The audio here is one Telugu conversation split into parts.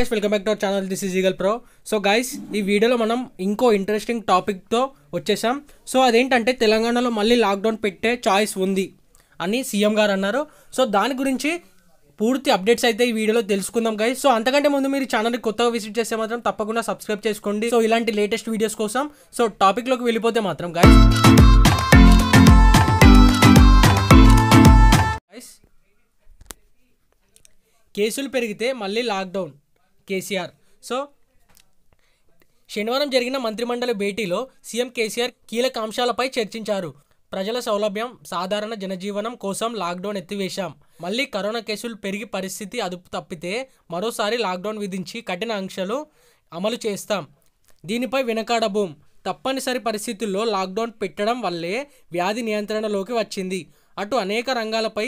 guys welcome back to our channel this is Eagle Pro so guys ఈ వీడియోలో మనం ఇంకో ఇంట్రెస్టింగ్ టాపిక్తో వచ్చేసాం సో అదేంటంటే తెలంగాణలో మళ్ళీ లాక్డౌన్ పెట్టే చాయిస్ ఉంది అని సీఎం గారు అన్నారు సో దాని గురించి పూర్తి అప్డేట్స్ అయితే ఈ వీడియోలో తెలుసుకుందాం గైస్ సో అంతకంటే ముందు మీరు ఛానల్ని కొత్తగా విజిట్ చేస్తే మాత్రం తప్పకుండా సబ్స్క్రైబ్ చేసుకోండి సో ఇలాంటి లేటెస్ట్ వీడియోస్ కోసం సో టాపిక్లోకి వెళ్ళిపోతే మాత్రం గైస్ కేసులు పెరిగితే మళ్ళీ లాక్డౌన్ కేసీఆర్ సో శనివారం జరిగిన మంత్రిమండలి భేటీలో సీఎం కేసీఆర్ కీలక అంశాలపై చర్చించారు ప్రజల సౌలభ్యం సాధారణ జనజీవనం కోసం లాక్డౌన్ ఎత్తివేశాం మళ్ళీ కరోనా కేసులు పెరిగి పరిస్థితి అదుపు తప్పితే మరోసారి లాక్డౌన్ విధించి కఠిన ఆంక్షలు అమలు చేస్తాం దీనిపై భూమ్ తప్పనిసరి పరిస్థితుల్లో లాక్డౌన్ పెట్టడం వల్లే వ్యాధి నియంత్రణలోకి వచ్చింది అటు అనేక రంగాలపై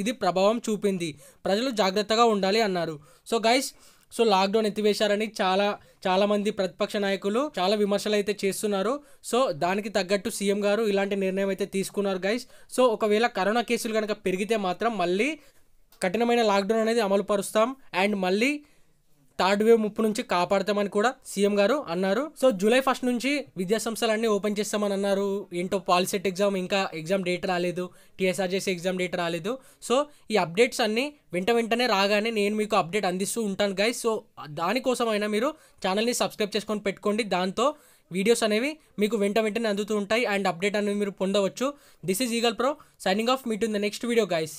ఇది ప్రభావం చూపింది ప్రజలు జాగ్రత్తగా ఉండాలి అన్నారు సో గైస్ సో లాక్డౌన్ ఎత్తివేశారని చాలా చాలామంది ప్రతిపక్ష నాయకులు చాలా విమర్శలు అయితే చేస్తున్నారు సో దానికి తగ్గట్టు సీఎం గారు ఇలాంటి నిర్ణయం అయితే తీసుకున్నారు గైస్ సో ఒకవేళ కరోనా కేసులు కనుక పెరిగితే మాత్రం మళ్ళీ కఠినమైన లాక్డౌన్ అనేది అమలు పరుస్తాం అండ్ మళ్ళీ థర్డ్ వేవ్ ముప్పు నుంచి కాపాడతామని కూడా సీఎం గారు అన్నారు సో జూలై ఫస్ట్ నుంచి విద్యా సంస్థలన్నీ ఓపెన్ చేస్తామని అన్నారు ఏంటో పాలిసెట్ ఎగ్జామ్ ఇంకా ఎగ్జామ్ డేట్ రాలేదు టీఎస్ఆర్జేసీ ఎగ్జామ్ డేట్ రాలేదు సో ఈ అప్డేట్స్ అన్నీ వెంట వెంటనే రాగానే నేను మీకు అప్డేట్ అందిస్తూ ఉంటాను గైస్ సో దానికోసం అయినా మీరు ఛానల్ని సబ్స్క్రైబ్ చేసుకొని పెట్టుకోండి దాంతో వీడియోస్ అనేవి మీకు వెంట వెంటనే అందుతూ ఉంటాయి అండ్ అప్డేట్ అనేది మీరు పొందవచ్చు this is Eagle Pro signing off meet in the next video guys